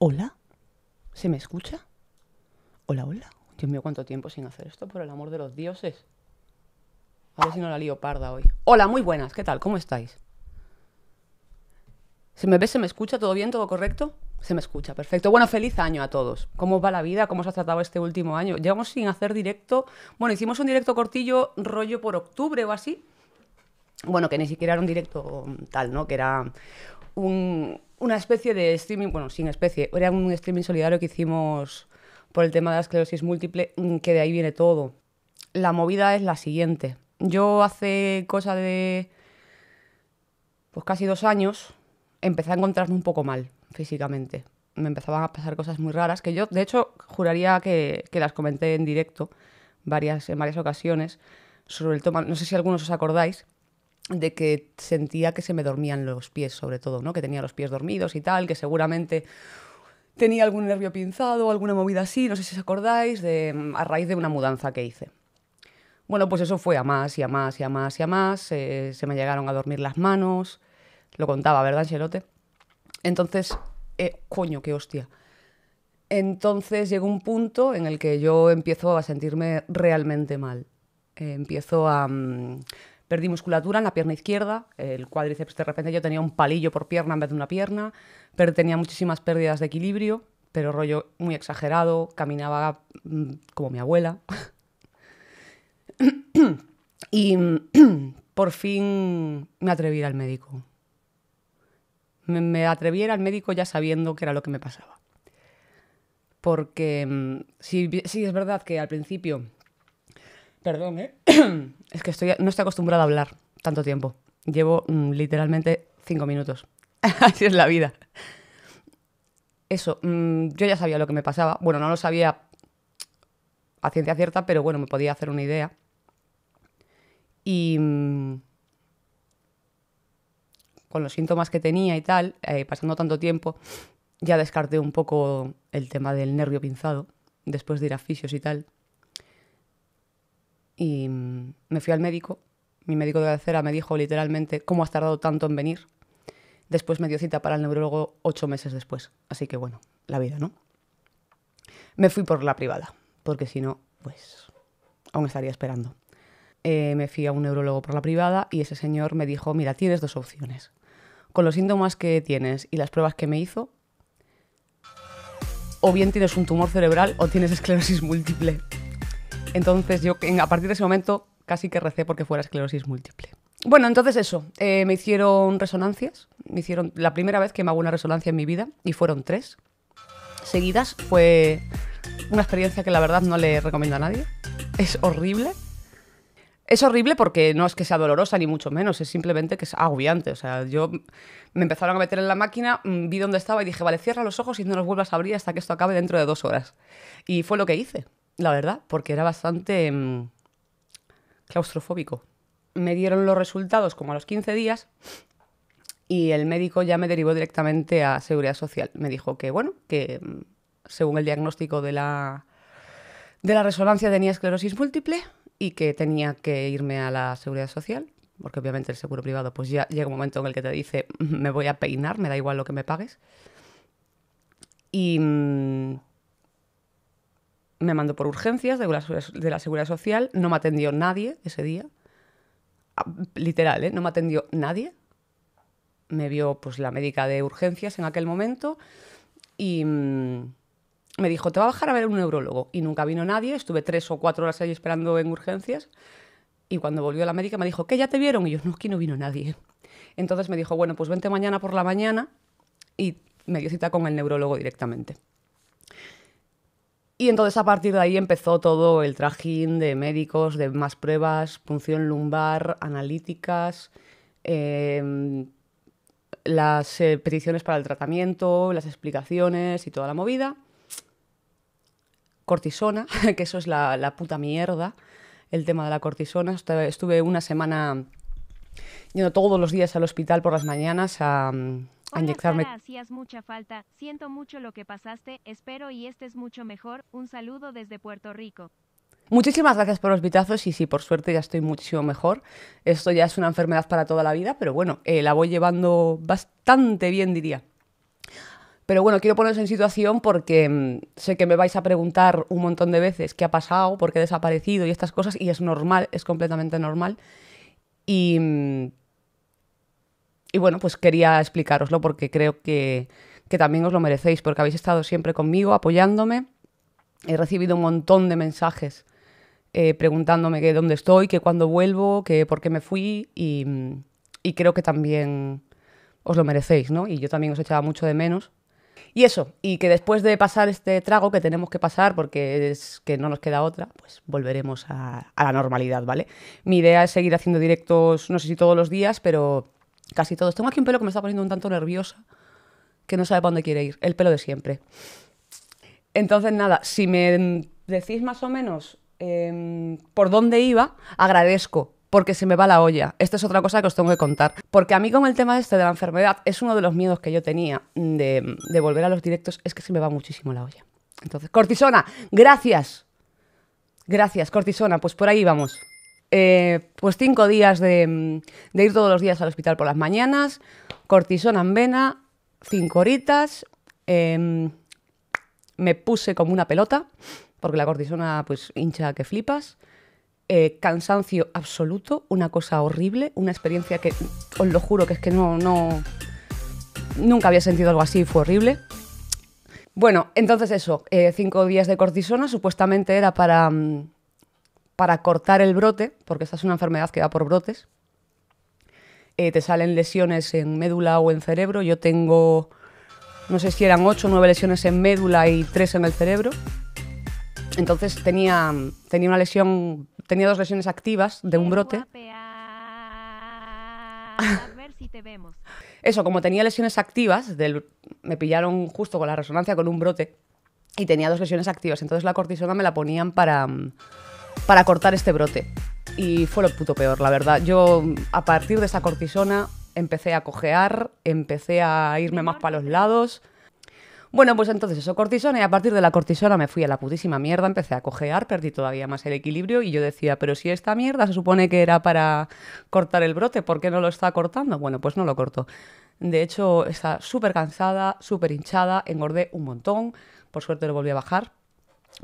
Hola, ¿se me escucha? Hola, hola. Dios mío, cuánto tiempo sin hacer esto, por el amor de los dioses. A ver si no la lío parda hoy. Hola, muy buenas, ¿qué tal? ¿Cómo estáis? ¿Se me ve, se me escucha? ¿Todo bien? ¿Todo correcto? Se me escucha, perfecto. Bueno, feliz año a todos. ¿Cómo va la vida? ¿Cómo os ha tratado este último año? Llevamos sin hacer directo. Bueno, hicimos un directo cortillo, rollo por octubre o así. Bueno, que ni siquiera era un directo tal, ¿no? Que era un, una especie de streaming, bueno, sin especie, era un streaming solidario que hicimos por el tema de la esclerosis múltiple, mm, que de ahí viene todo. La movida es la siguiente. Yo hace cosa de pues casi dos años empecé a encontrarme un poco mal físicamente. Me empezaban a pasar cosas muy raras que yo, de hecho, juraría que, que las comenté en directo varias, en varias ocasiones. Sobre el tema, no sé si algunos os acordáis, de que sentía que se me dormían los pies, sobre todo, ¿no? Que tenía los pies dormidos y tal, que seguramente tenía algún nervio pinzado, alguna movida así, no sé si os acordáis, de, a raíz de una mudanza que hice. Bueno, pues eso fue a más y a más y a más y a más. Eh, se me llegaron a dormir las manos. Lo contaba, ¿verdad, Angelote? Entonces, eh, coño, qué hostia. Entonces llegó un punto en el que yo empiezo a sentirme realmente mal. Eh, empiezo a... Mm, Perdí musculatura en la pierna izquierda, el cuádriceps de repente yo tenía un palillo por pierna en vez de una pierna, pero tenía muchísimas pérdidas de equilibrio, pero rollo muy exagerado, caminaba mm, como mi abuela. y por fin me atreví al médico. Me, atreví al médico ya sabiendo qué era lo que me pasaba. Porque mm, sí es verdad que al principio Perdón, ¿eh? es que no estoy acostumbrada a hablar tanto tiempo. Llevo mm, literalmente cinco minutos. Así es la vida. Eso, mm, yo ya sabía lo que me pasaba. Bueno, no lo sabía a ciencia cierta, pero bueno, me podía hacer una idea. Y mm, con los síntomas que tenía y tal, eh, pasando tanto tiempo, ya descarté un poco el tema del nervio pinzado, después de ir a fisios y tal. Y mm, me fui al médico. Mi médico de cabecera me dijo literalmente cómo has tardado tanto en venir. Después me dio cita para el neurólogo ocho meses después. Así que bueno, la vida, ¿no? Me fui por la privada, porque si no, pues aún estaría esperando. Eh, me fui a un neurólogo por la privada y ese señor me dijo, mira, tienes dos opciones. Con los síntomas que tienes y las pruebas que me hizo, o bien tienes un tumor cerebral o tienes esclerosis múltiple. Entonces yo a partir de ese momento casi que recé porque fuera esclerosis múltiple. Bueno, entonces eso, eh, me hicieron resonancias, me hicieron la primera vez que me hago una resonancia en mi vida y fueron tres seguidas. Fue una experiencia que la verdad no le recomiendo a nadie. Es horrible. Es horrible porque no es que sea dolorosa, ni mucho menos, es simplemente que es agobiante. O sea, yo me empezaron a meter en la máquina, mm, vi dónde estaba y dije, vale, cierra los ojos y no los vuelvas a abrir hasta que esto acabe dentro de dos horas. Y fue lo que hice la verdad, porque era bastante mm, claustrofóbico. Me dieron los resultados como a los 15 días y el médico ya me derivó directamente a Seguridad Social. Me dijo que, bueno, que mm, según el diagnóstico de la, de la resonancia tenía esclerosis múltiple y que tenía que irme a la Seguridad Social, porque obviamente el seguro privado pues ya llega un momento en el que te dice mm, me voy a peinar, me da igual lo que me pagues. Y me mandó por urgencias de la, Seguridad Social, no me atendió nadie ese día. Ah, literal, ¿eh? No me atendió nadie. Me vio pues, la médica de urgencias en aquel momento y mm, me dijo, te va a bajar a ver un neurólogo. Y nunca vino nadie, estuve tres o cuatro horas ahí esperando en urgencias. Y cuando volvió la médica me dijo, ¿qué ya te vieron? Y yo, no, aquí no vino nadie. Entonces me dijo, bueno, pues vente mañana por la mañana y me dio cita con el neurólogo directamente. Y entonces a partir de ahí empezó todo el trajín de médicos, de más pruebas, punción lumbar, analíticas, em, las eh, peticiones para el tratamiento, las explicaciones y toda la movida. Cortisona, que eso es la, la puta mierda, el tema de la cortisona. Estuve una semana yendo todos los días al hospital por las mañanas a, mucha falta. Siento mucho lo que pasaste. Espero y es mucho mejor. Un saludo desde Puerto Rico. Muchísimas gracias por los vitazos y sí, por suerte ya estoy muchísimo mejor. Esto ya es una enfermedad para toda la vida, pero bueno, eh, la voy llevando bastante bien, diría. Pero bueno, quiero poneros en situación porque mm, sé que me vais a preguntar un montón de veces qué ha pasado, por qué he desaparecido y estas cosas, y es normal, es completamente normal. Y mm, y bueno, pues quería explicaroslo porque creo que, también os lo merecéis, porque habéis estado siempre conmigo apoyándome. He recibido un montón de mensajes eh, preguntándome que dónde estoy, que cuándo vuelvo, que por qué me fui y, creo que también os lo merecéis, ¿no? Y yo también os echaba mucho de menos. Y eso, y que después de pasar este trago que tenemos que pasar porque es que no nos queda otra, pues volveremos a, a la normalidad, ¿vale? Mi idea es seguir haciendo directos, no sé si todos los días, pero Casi todos. Tengo aquí un pelo que me está poniendo un tanto nerviosa, que no sabe para dónde quiere ir. El pelo de siempre. Entonces, nada, si me decís más o menos em, por dónde iba, agradezco, porque se me va la olla. Esta es otra cosa que os tengo que contar. Porque a mí con el tema este de la enfermedad es uno de los miedos que yo tenía de, de volver a los directos, es que se me va muchísimo la olla. Entonces, cortisona, gracias. Gracias, cortisona, pues por ahí vamos. Eh, pues cinco días de, ir todos los días al hospital por las mañanas, cortisona en vena, cinco horitas, em, me puse como una pelota, porque la cortisona pues hincha que flipas, eh, cansancio absoluto, una cosa horrible, una experiencia que os lo juro que es que no, no, nunca había sentido algo así, fue horrible. Bueno, entonces eso, eh, cinco días de cortisona supuestamente era para... Mm, para cortar el brote, porque esta es una enfermedad que da por brotes. Eh, te salen lesiones en médula o en cerebro. Yo tengo, no sé si eran 8 o 9 lesiones en médula y tres en el cerebro. Entonces tenía, tenía una lesión, tenía dos lesiones activas de un brote. Eso, como tenía lesiones activas, del, me pillaron justo con la resonancia con un brote y tenía dos lesiones activas. Entonces la cortisona me la ponían para, para cortar este brote. Y fue lo puto peor, la verdad. Yo, a partir de esa cortisona, empecé a cojear, empecé a irme más para los lados. Bueno, pues entonces eso, cortisona, y a partir de la cortisona me fui a la putísima mierda, empecé a cojear, perdí todavía más el equilibrio y yo decía, pero si esta mierda se supone que era para cortar el brote, ¿por qué no lo está cortando? Bueno, pues no lo cortó. De hecho, está súper cansada, súper hinchada, engordé un montón, por suerte lo volví a bajar,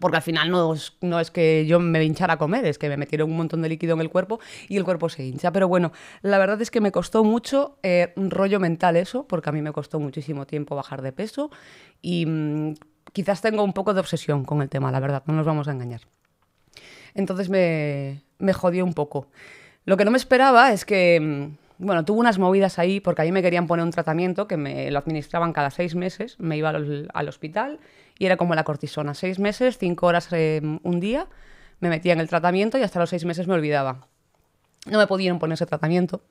porque al final no, es que yo me hinchara a comer, es que me metieron un montón de líquido en el cuerpo y el cuerpo se hincha. Pero bueno, la verdad es que me costó mucho eh, un rollo mental eso, porque a mí me costó muchísimo tiempo bajar de peso y mm, quizás tengo un poco de obsesión con el tema, la verdad, no nos vamos a engañar. Entonces me, jodió un poco. Lo que no me esperaba es que... Mm, bueno, tuve unas movidas ahí porque a me querían poner un tratamiento que me lo administraban cada seis meses, me iba al, hospital y era como la cortisona, seis meses, cinco horas em, un día, me metía en el tratamiento y hasta los seis meses me olvidaba. No me podían poner ese tratamiento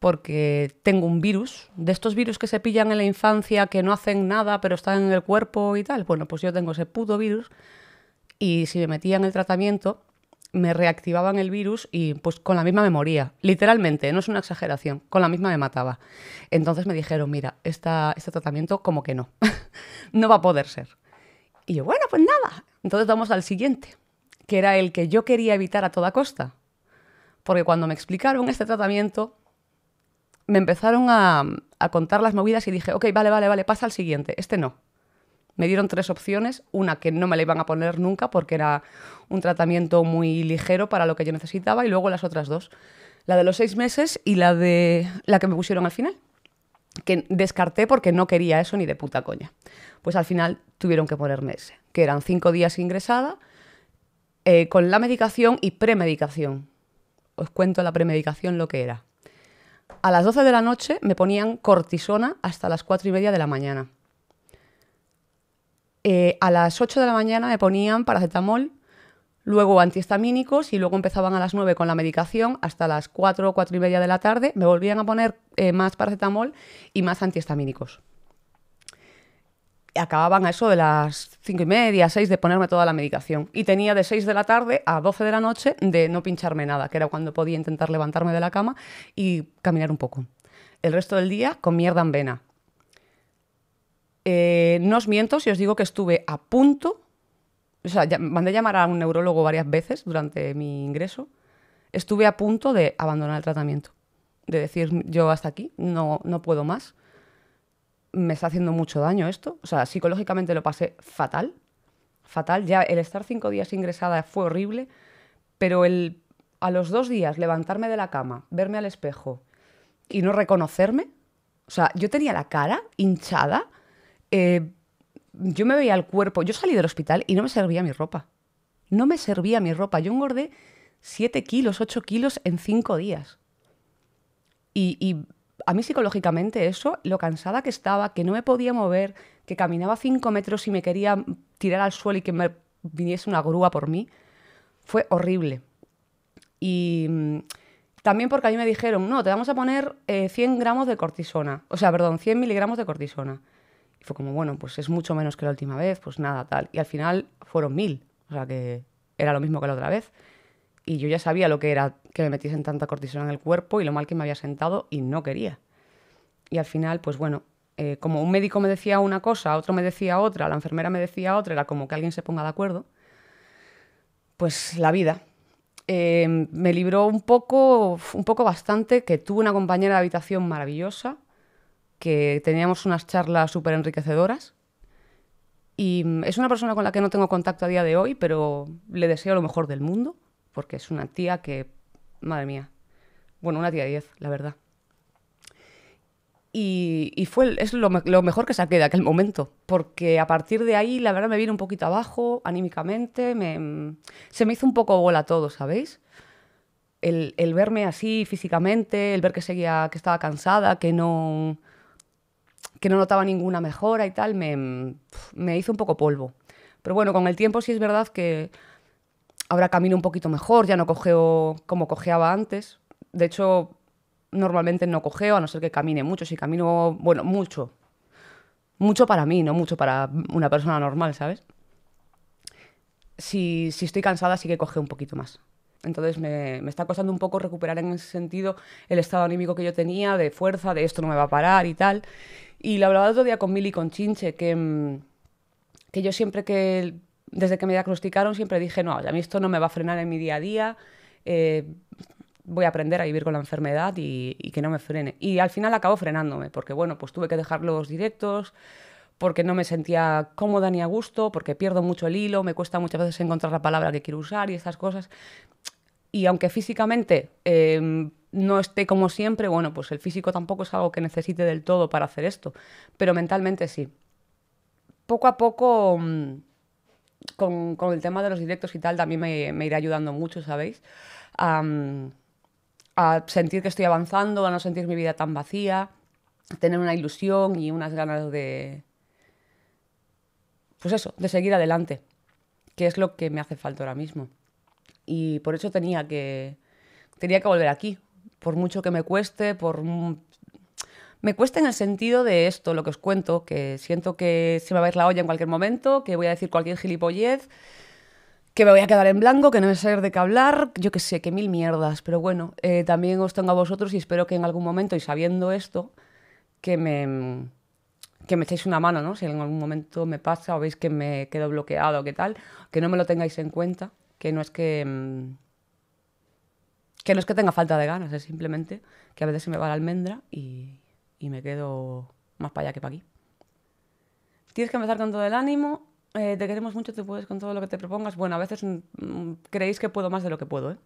porque tengo un virus, de estos virus que se pillan en la infancia, que no hacen nada, pero están en el cuerpo y tal. Bueno, pues yo tengo ese puto virus y si me metía en el tratamiento me reactivaban el virus y pues con la misma me moría. Literalmente, no es una exageración, con la misma me mataba. Entonces me dijeron, mira, este tratamiento como que no, no va a poder ser. Y yo, bueno, pues nada. Entonces vamos al siguiente, que era el que yo quería evitar a toda costa. Porque cuando me explicaron este tratamiento, me empezaron a, a contar las movidas y dije, ok, vale, vale, vale, pasa al siguiente, este no. Me dieron tres opciones, una que no me la iban a poner nunca porque era un tratamiento muy ligero para lo que yo necesitaba y luego las otras dos, la de los seis meses y la de la que me pusieron al final, que descarté porque no quería eso ni de puta coña. Pues al final tuvieron que ponerme ese, que eran cinco días ingresada eh, con la medicación y premedicación. Os cuento la premedicación lo que era. A las 12 de la noche me ponían cortisona hasta las cuatro y media de la mañana. Eh, a las 8 de la mañana me ponían paracetamol, luego antihistamínicos y luego empezaban a las 9 con la medicación hasta las 4 o 4 y media de la tarde, me volvían a poner eh, más paracetamol y más antihistamínicos. acababan a eso de las 5 y media, 6 de ponerme toda la medicación. Y tenía de 6 de la tarde a 12 de la noche de no pincharme nada, que era cuando podía intentar levantarme de la cama y caminar un poco. El resto del día con mierda en vena. Eh, no os miento si os digo que estuve a punto, o sea, mandé llamar a un neurólogo varias veces durante mi ingreso, estuve a punto de abandonar el tratamiento, de decir yo hasta aquí, no, no puedo más, me está haciendo mucho daño esto, o sea, psicológicamente lo pasé fatal, fatal, ya el estar cinco días ingresada fue horrible, pero el, a los dos días levantarme de la cama, verme al espejo y no reconocerme, o sea, yo tenía la cara hinchada, eh, yo me veía el cuerpo, yo salí del hospital y no me servía mi ropa. No me servía mi ropa. Yo engordé 7 kilos, 8 kilos en 5 días. Y, a mí psicológicamente eso, lo cansada que estaba, que no me podía mover, que caminaba 5 metros y me quería tirar al suelo y que me viniese una grúa por mí, fue horrible. Y mm, también porque a mí me dijeron, no, te vamos a poner 100 eh, gramos de cortisona, o sea, perdón, 100 miligramos de cortisona fue como, bueno, pues es mucho menos que la última vez, pues nada, tal. Y al final fueron mil, o sea que era lo mismo que la otra vez. Y yo ya sabía lo que era que me metiesen tanta cortisona en el cuerpo y lo mal que me había sentado y no quería. Y al final, pues bueno, eh, como un médico me decía una cosa, otro me decía otra, la enfermera me decía otra, era como que alguien se ponga de acuerdo, pues la vida. Eh, me libró un poco, un poco bastante, que tuve una compañera de habitación maravillosa, que teníamos unas charlas súper enriquecedoras. Y mm, es una persona con la que no tengo contacto a día de hoy, pero le deseo lo mejor del mundo, porque es una tía que, madre mía, bueno, una tía 10, la verdad. Y, fue, es lo, lo, mejor que saqué de aquel momento, porque a partir de ahí, la verdad, me vine un poquito abajo anímicamente, mm, se me hizo un poco bola todo, ¿sabéis? El, el verme así físicamente, el ver que seguía, que estaba cansada, que no, que no notaba ninguna mejora y tal, me, me hizo un poco polvo. Pero bueno, con el tiempo sí es verdad que ahora camino un poquito mejor, ya no cogeo como cojeaba antes. De hecho, normalmente no cogeo, a no ser que camine mucho. Si camino, bueno, mucho. Mucho para mí, no mucho para una persona normal, ¿sabes? Si, si estoy cansada, sí que cogeo un poquito más. Entonces me, me, está costando un poco recuperar en ese sentido el estado anímico que yo tenía, de fuerza, de esto no me va a parar y tal. Y lo hablaba el otro día con Mili, con Chinche, que, mm, que yo siempre que, desde que me diagnosticaron, siempre dije, no, a mí esto no me va a frenar en mi día a día, eh, voy a aprender a vivir con la enfermedad y, que no me frene. Y al final acabó frenándome, porque bueno, pues tuve que dejar los directos, porque no me sentía cómoda ni a gusto, porque pierdo mucho el hilo, me cuesta muchas veces encontrar la palabra que quiero usar y esas cosas. Y aunque físicamente... Em, no esté como siempre, bueno, pues el físico tampoco es algo que necesite del todo para hacer esto, pero mentalmente sí. Poco a poco, mm, con, el tema de los directos y tal, también me, irá ayudando mucho, ¿sabéis? a sentir que estoy avanzando, a no sentir mi vida tan vacía, tener una ilusión y unas ganas de... Pues eso, de seguir adelante, que es lo que me hace falta ahora mismo. Y por eso tenía que, tenía que volver aquí, por mucho que me cueste, por... Me cuesta en el sentido de esto, lo que os cuento, que siento que se me va a ir la olla en cualquier momento, que voy a decir cualquier gilipollez, que me voy a quedar en blanco, que no me de qué hablar, yo qué sé, que mil mierdas. Pero bueno, eh, también os tengo a vosotros y espero que en algún momento, y sabiendo esto, que me, que me echéis una mano, ¿no? Si en algún momento me pasa o veis que me quedo bloqueado o qué tal, que no me lo tengáis en cuenta, que no es que... Mm, que no es que tenga falta de ganas, es simplemente que a veces se me va la almendra y, me quedo más para allá que para aquí. Tienes que empezar con todo el ánimo, eh, te queremos mucho, tú puedes con todo lo que te propongas. Bueno, a veces mm, mm, creéis que puedo más de lo que puedo, ¿eh?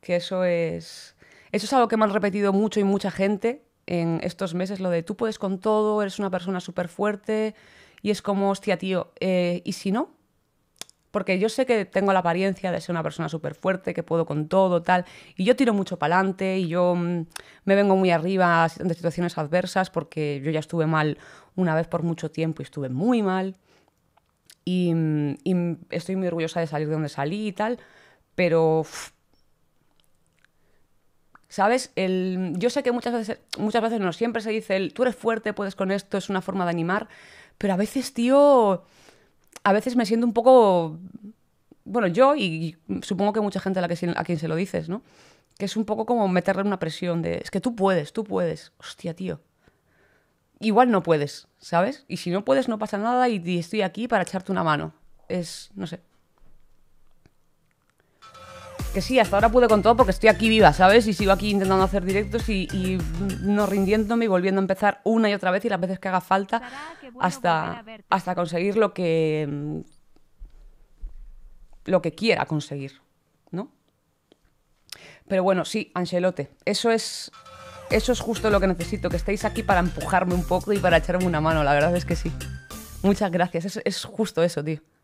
Que eso es... Eso es algo que me han repetido mucho y mucha gente en estos meses, lo de tú puedes con todo, eres una persona súper fuerte, y es como, hostia, tío, eh, ¿y si no? porque yo sé que tengo la apariencia de ser una persona súper fuerte, que puedo con todo, tal, y yo tiro mucho para adelante y yo mm, me vengo muy arriba de situaciones adversas porque yo ya estuve mal una vez por mucho tiempo y estuve muy mal y, mm, estoy muy orgullosa de salir de donde salí y tal, pero... ¿Sabes? yo sé que muchas veces, muchas veces no, siempre se dice el, tú eres fuerte, puedes con esto, es una forma de animar, pero a veces, tío, a veces me siento un poco, bueno, yo y supongo que mucha gente a, la que, a quien se lo dices, ¿no? Que es un poco como meterle una presión de, es que tú puedes, tú puedes, hostia, tío. Igual no puedes, ¿sabes? Y si no puedes no pasa nada y estoy aquí para echarte una mano. Es, no sé, que sí, hasta ahora pude con todo porque estoy aquí viva, ¿sabes? Y sigo aquí intentando hacer directos y, no rindiéndome y volviendo a empezar una y otra vez y las veces que haga falta hasta, hasta conseguir lo que, mm, lo que quiera conseguir, ¿no? Pero bueno, sí, Angelote, eso es, eso es justo lo que necesito, que estéis aquí para empujarme un poco y para echarme una mano, la verdad es que sí. Muchas gracias, es justo eso, tío.